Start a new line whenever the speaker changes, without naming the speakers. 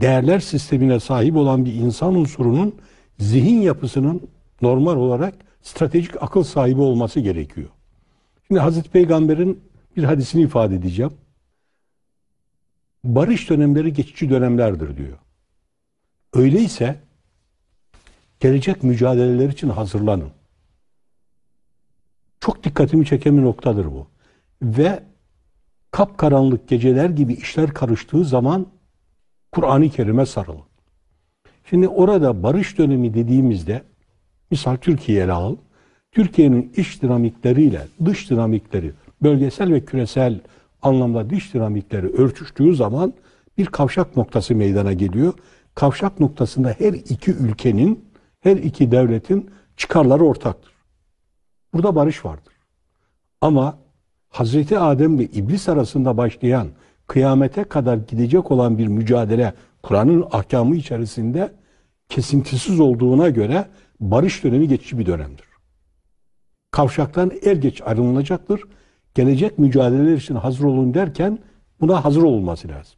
değerler sistemine sahip olan bir insan unsurunun zihin yapısının normal olarak stratejik akıl sahibi olması gerekiyor. Şimdi Hazreti Peygamber'in bir hadisini ifade edeceğim. Barış dönemleri geçici dönemlerdir diyor. Öyleyse gelecek mücadeleler için hazırlanın. Çok dikkatimi çeken bir noktadır bu. Ve kapkaranlık geceler gibi işler karıştığı zaman Kur'an-ı Kerim'e sarılın. Şimdi orada barış dönemi dediğimizde misal Türkiye'yi ele al. Türkiye'nin iç dinamikleriyle dış dinamikleri, bölgesel ve küresel anlamda dış dinamikleri örtüştüğü zaman bir kavşak noktası meydana geliyor. Kavşak noktasında her iki ülkenin, her iki devletin çıkarları ortaktır. Burada barış vardır. Ama Hazreti Adem ve İblis arasında başlayan kıyamete kadar gidecek olan bir mücadele Kur'an'ın ahkamı içerisinde kesintisiz olduğuna göre barış dönemi geçici bir dönemdir. Kavşaktan er geç ayrılınacaktır. Gelecek mücadeleler için hazır olun derken buna hazır olması lazım.